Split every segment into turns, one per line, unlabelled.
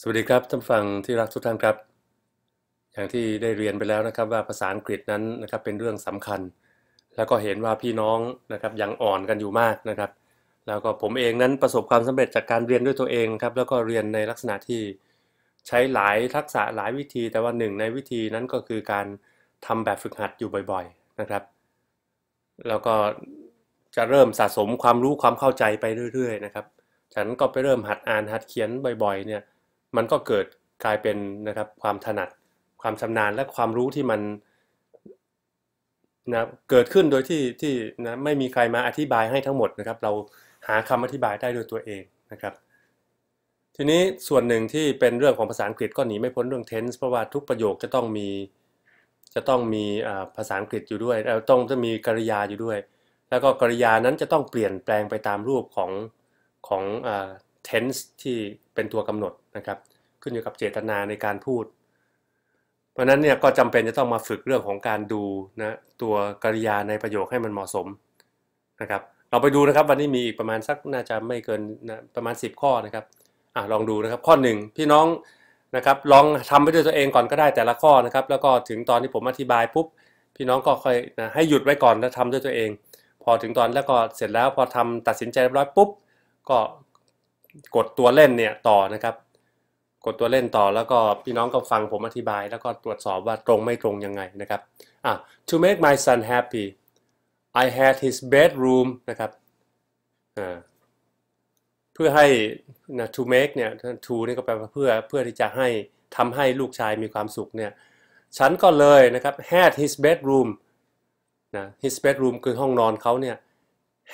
สวัสดีครับท่านฟังที่รักทุกท่านครับ อย่างที่ได้เรียนไปแล้วนะครับว่าภาษาอังกฤษนั้นนะครับเป็นเรื่องสำคัญ แล้วก็เห็นว่าพี่น้องนะครับยังอ่อนกันอยู่มากนะครับ แล้วก็ผมเองนั้นประสบความสำเร็จจากการเรียนด้วยตัวเองครับแล้วก็เรียนในลักษณะที่ใช้หลายทักษะหลายวิธี แต่ว่าหนึ่งในวิธีนั้นก็คือการทำแบบฝึกหัดอยู่บ่อยๆนะครับแล้วก็จะเริ่มสะสมความรู้ความเข้าใจไปเรื่อยๆนะครับฉันก็ไปเริ่มหัดอ่านหัดเขียนบ่อยๆเนี่ยมันก็เกิดกลายเป็นนะครับความถนัดความชำนาญและความรู้ที่มันนะเกิดขึ้นโดยที่ที่นะไม่มีใครมาอธิบายให้ทั้งหมดนะครับ เราหาคำอธิบายได้โดยตัวเองนะครับ ทีนี้ส่วนหนึ่งที่เป็นเรื่องของภาษาอังกฤษก็หนีไม่พ้นเรื่อง tense เพราะว่าทุกประโยคจะต้องมีจะต้องมีภาษาอังกฤษอยู่ด้วย แล้วต้องจะมีกริยาอยู่ด้วย แล้วก็กริยานั้นจะต้องเปลี่ยนแปลงไปตามรูปของของ tense ที่เป็นตัวกำหนดนะครับขึ้นอยู่กับเจตนาในการพูด เพราะนั้นเนี่ยก็จำเป็นจะต้องมาฝึกเรื่องของการดูนะตัวกริยาในประโยคให้มันเหมาะสมนะครับเราไปดูนะครับวันนี้มีอีกประมาณสักน่าจะไม่เกินนะประมาณ 10 ข้อนะครับอ่ะลองดูนะครับข้อ1พี่น้องนะครับลองทำไปด้วยตัวเองก่อนก็ได้แต่ละข้อนะครับ แล้วก็ถึงตอนที่ผมอธิบายปุ๊บ พี่น้องก็ค่อยนะให้หยุดไว้ก่อนแล้วทำด้วยตัวเอง พอถึงตอนแล้วก็เสร็จแล้วพอทำตัดสินใจเรียบร้อยปุ๊บก็กดตัวเล่นเนี่ย ต่อนะครับ กดตัวเล่นต่อแล้วก็พี่น้องก็ฟังผมอธิบาย แล้วก็ตรวจสอบว่าตรงไม่ตรงยังไงนะครับอ่ะ to make my son happy I had his bedroom นะครับอ่าเพื่อให้นะ to make เนี่ย to นี่ก็แปลว่าเพื่อเพื่อที่จะให้ทำให้ลูกชายมีความสุขเนี่ยฉันก็เลยนะครับ had his bedroom นะ his bedroom คือห้องนอนเขาเนี่ย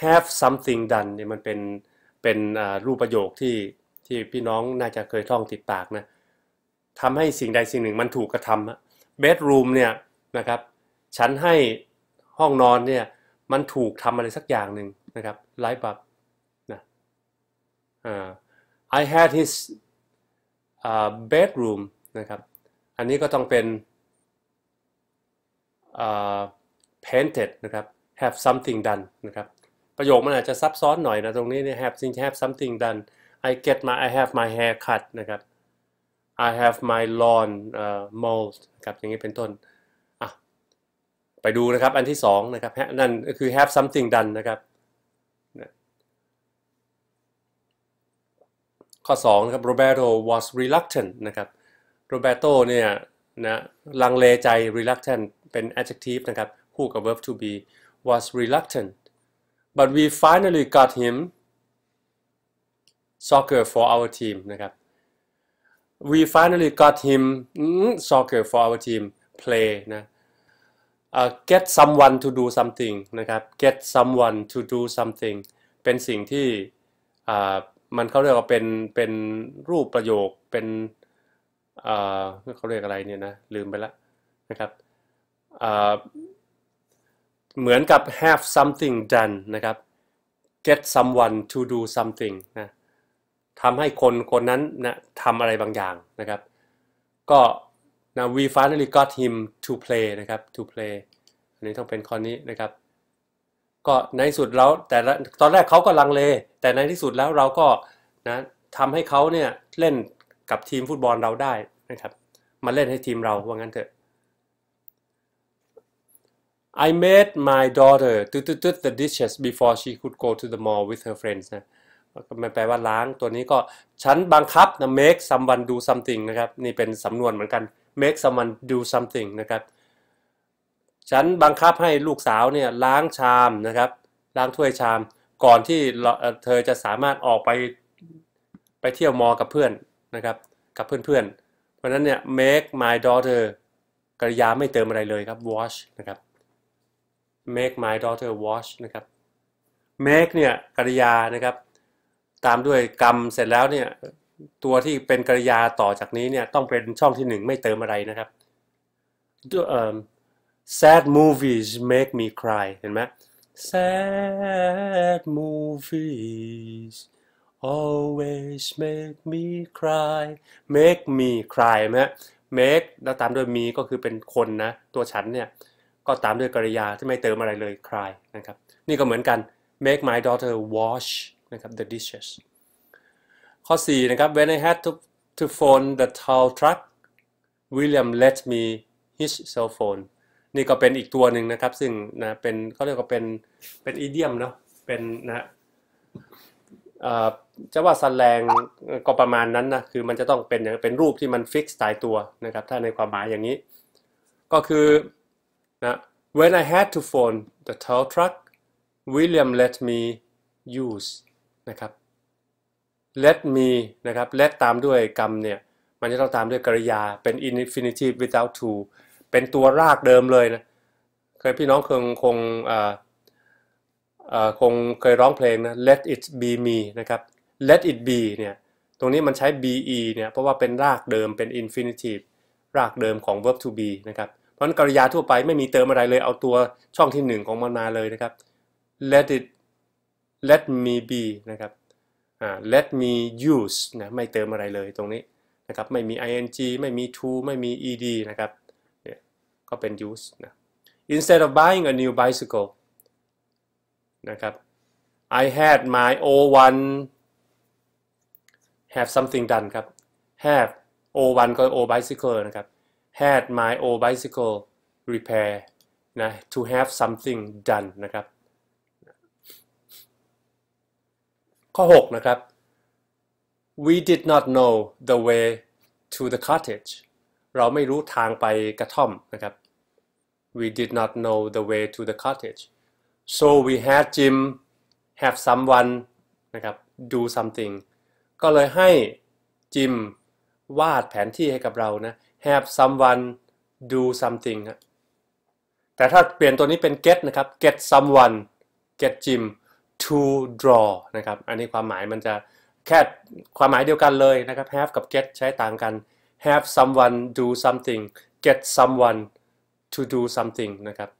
have something done เนี่ยมันเป็นเป็นรูปประโยคที่ที่พี่น้องน่าจะเคยท่องติดปากนะทำให้สิ่งใดสิ่งหนึ่งมันถูกกระทำเบดรูมเนี่ยนะครับ ฉันให้ห้องนอนเนี่ย มันถูกทำอะไรสักอย่างหนึ่งนะครับไลฟ์แบบนะอ่า I had his uh, bedroom นะครับ อันนี้ก็ต้องเป็น uh, painted นะครับ have something done นะครับประโยคมันอาจจะซับซ้อนหน่อยนะ ตรงนี้เนี่ย have thing have something done I get my I have my hair cut นะครับ I have my lawn uh, mowed ครับอย่างนี้เป็นต้นอ่ะไปดูนะครับ อันที่สองนะครับนั่นคือ have something done นะครับข้อ2นะครับ Roberto was reluctant นะครับ Roberto เนี่ยนะลังเลใจ reluctant เป็น adjective นะครับคู่กับ verb to be was reluctant but we finally got him soccer for our team นะครับ we finally got him soccer for our team play นะ uh, get someone to do something นะครับ get someone to do something เป็นสิ่งที่มันเขาเรียกว่าเป็น เป็นรูปประโยคเป็นเขาเรียกอะไรเนี่ยนะ ลืมไปแล้วนะครับเหมือนกับ have something done นะครับ get someone to do something นะทำให้คนคนนั้นนะทำอะไรบางอย่างนะครับ ก็นะ we finally got him to play นะครับ to play อันนี้ต้องเป็นข้อนี้นะครับ ก็ในสุดแล้วแต่ละตอนแรกเขาก็ลังเล แต่ในที่สุดแล้วเราก็นะทำให้เขาเนี่ยเล่นกับทีมฟุตบอลเราได้นะครับ มาเล่นให้ทีมเรา ว่างั้นเถอะ I made my daughter to to to the dishes before she could go to the mall with her friends นะมันแปลว่าล้างตัวนี้ก็ฉันบังคับนะ make someone do something นะครับนี่เป็นสำนวนเหมือนกัน make someone do something นะครับ ฉันบังคับให้ลูกสาวเนี่ย ล้างชามนะครับ ล้างถ้วยชามก่อนที่เธอจะสามารถออกไปไปเที่ยวมอกับเพื่อน นะครับ กับเพื่อนนเพราะนั้นเนี่ย make my daughter กริยาไม่เติมอะไรเลยครับ wash นะครับ make my daughter wash นะครับ make เนี่ย กริยานะครับ ตามด้วยกรรมเสร็จแล้ว เนี่ย ตัวที่เป็นกริยาต่อจากนี้ เนี่ย ต้องเป็นช่องที่หนึ่งไม่เติมอะไรนะครับ sad movies make me cry เห็นไหม sad movies always make me cry make me cry ไหม make แล้วตามด้วย me ก็คือเป็นคนนะ ตัวฉัน เนี่ยก็ตามด้วยกริยาที่ไม่เติมอะไรเลย cry นะครับ นี่ก็เหมือนกัน make my daughter wash นะครับ the dishes ข้อ4นะครับ when I had to to phone the tow truck William let me his cell phone นี่ก็เป็นอีกตัวหนึ่งนะครับ ซึ่งนะ เป็นเขาเรียกว่าเป็นเป็นอีเดียมเนาะเป็นนะจะว่าสแลงก็ประมาณนั้นนะ คือมันจะต้องเป็นอย่างเป็นรูปที่มันฟิกตายตัว นะครับ ถ้าในความหมายอย่างนี้ ก็คือนะ When I had to phone the tow truck William let me use นะครับ let me นะครับ let ตามด้วยกรรมเนี่ยมันจะต้องตามด้วยกริยา เป็น infinitive without to เป็นตัวรากเดิมเลยนะเคยพี่น้องคงคงคงเคยร้องเพลงนะ let it be me นะครับ let it be เนี่ยตรงนี้มันใช้ be เนี่ยเพราะว่าเป็นรากเดิมเป็น infinitive รากเดิมของ verb to be นะครับพราะนั้นกริยาทั่วไปไม่มีเติมอะไรเลยเอาตัวช่องที่หนึ่งของมันมาเลยนะครับ let it let me be นะครับ let me use นะไม่เติมอะไรเลยตรงนี้นะครับไม่มี ing ไม่มี to ไม่มี ed นะครับเนี่ยก็เป็น use นะ instead of buying a new bicycle นะครับ I had my o l d one have something done ครับ have o l d one ก็ O l d bicycle นะครับ had my old bicycle repair นะ to have something done นะครับ ข้อ we did not know the way to the cottage เราไม่รู้ทางไปกระท่อมนะครับ we did not know the way to the cottage so we had Jim have someone นะครับ do something ก็เลยให้จิมวาดแผนที่ให้กับเรานะ have someone do something แต่ถ้าเปลี่ยนตัวนี้เป็น get นะครับ get someone get Jim to draw นะครับ อันนี้ความหมายมันจะแค่ความหมายเดียวกันเลยนะครับ have กับ get ใช้ต่างกัน have someone do something get someone to do something นะครับ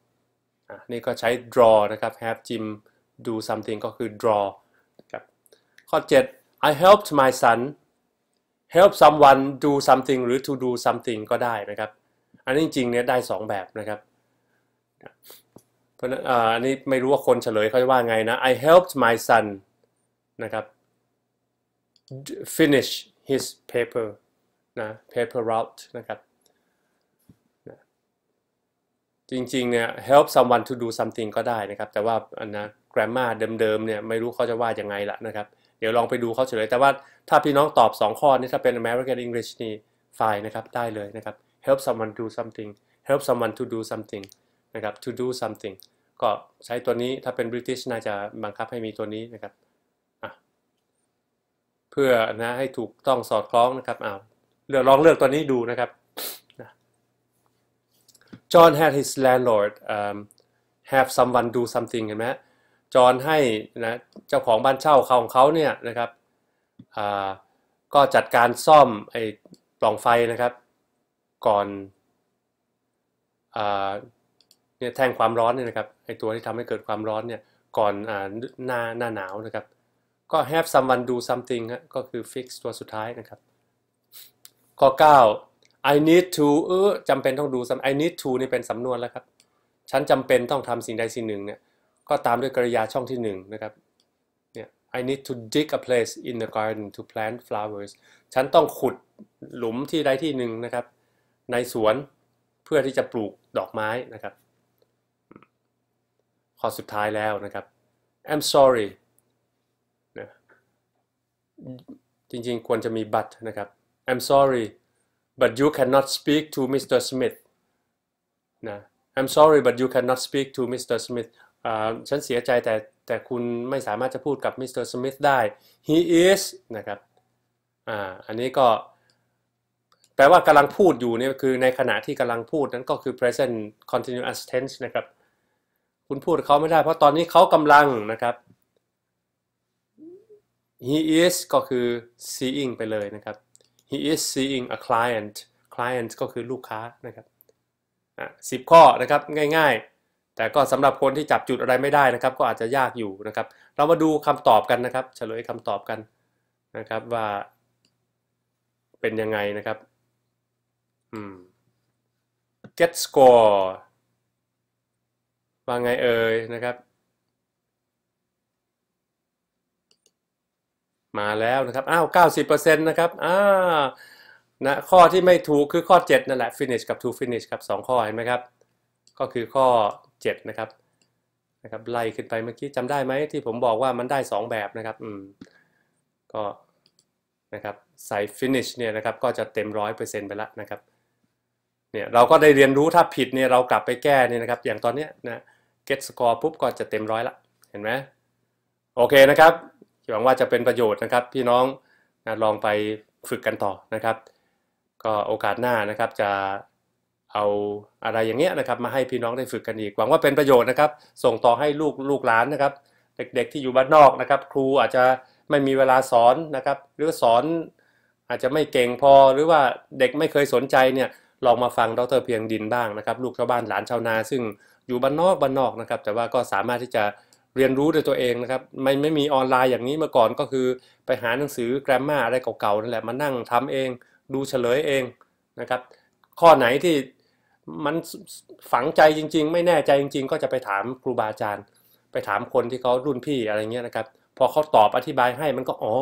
นี่ก็ใช้ draw นะครับ have Jim do something ก็คือ draw ครับ ข้อ 7 I helped my son help someone do something หรือ to do something ก็ได้นะครับ อันนี้จริงๆ เนี่ยได้ 2 แบบนะครับ เพราะนันอันนี้ไม่รู้ว่าคนเฉลยเขาจะว่าไงนะ I helped my son นะครับ finish his paper นะ paper route นะครับ จริง ๆ เนี่ย help someone to do something ก็ได้นะครับ แต่ว่าอันนะ grammar เดิม ๆ เนี่ย ไม่รู้เขาจะว่ายังไงละนะครับเดี๋ยวลองไปดูเขาเฉลย แต่ว่าถ้าพี่น้องตอบ2ข้อนี้ ถ้าเป็น American English นี่่ายนะครับ ได้เลยนะครับ help someone do something help someone to do something นะครับ to do something ก็ใช้ตัวนี้ถ้าเป็น British น่าจะบังคับให้มีตัวนี้นะครับ เพื่อนะให้ถูกต้องสอดคล้องนะครับอ้าวเลือกลองเลือกตัวนี้ดูนะครับ John had his landlord um, have someone do something เห็นไหมจรให้นะเจ้าของบ้านเช่าเขาของเขาเนี่ยนะครับก็จัดการซ่อมไอ้ปล่องไฟนะครับ ก่อนเนี่ยแทงความร้อนเนี่ยนะครับไอ้ตัวที่ทำให้เกิดความร้อนเนี่ยก่อนหน้าหน้าหนาวนะครับ ก็ have someone do something ฮะก็คือ fix ตัวสุดท้ายนะครับข้อ 9 I need to เออจำเป็นต้องดู I need to นี่เป็นสำนวนแล้วครับ ฉันจำเป็นต้องทำสิ่งใดสิ่งหนึ่งเนี่ยก็ตามด้วยกริยาช่องที่1นนะครับ เนี่ย I need to dig a place in the garden to plant flowers ฉันต้องขุดหลุมที่ใดที่หนึ่งนะครับ ในสวนเพื่อที่จะปลูกดอกไม้นะครับ ข้อสุดท้ายแล้วนะครับ I'm sorry นะจริงๆ ควรจะมี but นะครับ I'm sorry but you cannot speak to Mr. Smith นะ I'm sorry but you cannot speak to Mr. Smith ฉันเสียใจแต่แต่คุณไม่สามารถจะพูดกับมิสเตอร์สมิธได้ he is นะครับอ่าอันนี้ก็ แปลว่ากำลังพูดอยู่เนี่ยคือในขณะที่กำลังพูดนั้นก็คือ present continuous tense นะครับ คุณพูดเขาไม่ได้ เพราะตอนนี้เขากำลังนะครับ he is ก็คือ seeing ไปเลยนะครับ he is seeing a client client ก็คือลูกค้านะครับสิบข้อนะครับ ง่าย ๆแต่ก็สำหรับคนที่จับจุดอะไรไม่ได้นะครับ ก็อาจจะยากอยู่นะครับ เรามาดูคำตอบกันนะครับเฉลยคำตอบกันนะครับ ว่าเป็นยังไงนะครับอืม get score ว่าไงเอ่ยนะครับ มาแล้วนะครับอ้าว90%นะครับอ้านะข้อที่ไม่ถูกคือข้อ7นั่นแหละ finish กับ to finish กับ 2 ข้อเห็นไหมครับก็คือข้อ7นะครับนะครับ ไล่ขึ้นไปเมื่อกี้จำได้ไหมที่ผมบอกว่ามันได้ 2 แบบนะครับอืมก็นะครับใส่ finish เนี่ยนะครับก็จะเต็มร้อนต์ไปละนะครับเนี่ยเราก็ได้เรียนรู้ถ้าผิดเนี่ยเรากลับไปแก้เนี่ยนะครับ อย่างตอนเนี้ยนะ get score ปุ๊บก็จะเต็มร้อยละเห็นไหมโอเคนะครับ หวังว่าจะเป็นประโยชน์นะครับ พี่น้องนะลองไปฝึกกันต่อนะครับ ก็โอกาสหน้านะครับจะเอาอะไรอย่างเงี้ยนะครับ มาให้พี่น้องได้ฝึกกันอีกหวังว่าเป็นประโยชน์นะครับ ส่งต่อให้ลูกลูกหลานนะครับเด็กๆที่อยู่บ้านนอกนะครับครูอาจจะไม่มีเวลาสอนนะครับหรือสอนอาจจะไม่เก่งพอหรือว่าเด็กไม่เคยสนใจเนี่ยลองมาฟังดรเพียงดินบ้างนะครับลูกชาวบ้านหลานชาวนา ซึ่งอยู่บ้านนอกบ้านนอกนะครับแต่ว่าก็สามารถที่จะเรียนรู้ด้วยตัวเองนะครับไม่ไม่มีออนไลน์อย่างนี้เมื่อก่อนก็คือไปหาหนังสือแกรมมาอะไรเก่าๆนั่นแหละมานั่งทำเองดูเฉลยเองนะครับข้อไหนที่มันฝังใจจริงๆ ไม่แน่ใจจริงๆ ก็จะไปถามครูบาอาจารย์ ไปถามคนที่เขารุ่นพี่อะไรเงี้ยนะครับ พอเขาตอบอธิบายให้มันก็อ๋อ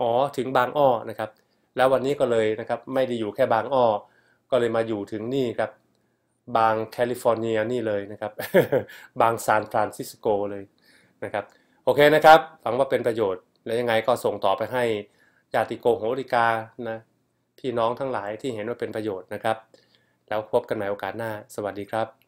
อ๋อถึงบางอ้อนะครับ แล้ววันนี้ก็เลยนะครับไม่ได้อยู่แค่บางอ้อก็เลยมาอยู่ถึงนี่ครับ บางแคลิฟอร์เนียนี่เลยนะครับ บางซานฟรานซิสโกเลยนะครับโอเคนะครับหวังว่าเป็นประโยชน์และยังไงก็ส่งต่อไปให้ญาติโกโหริกานะพี่น้องทั้งหลายที่เห็นว่าเป็นประโยชน์นะครับแล้วพบกันใหม่โอกาสหน้า สวัสดีครับ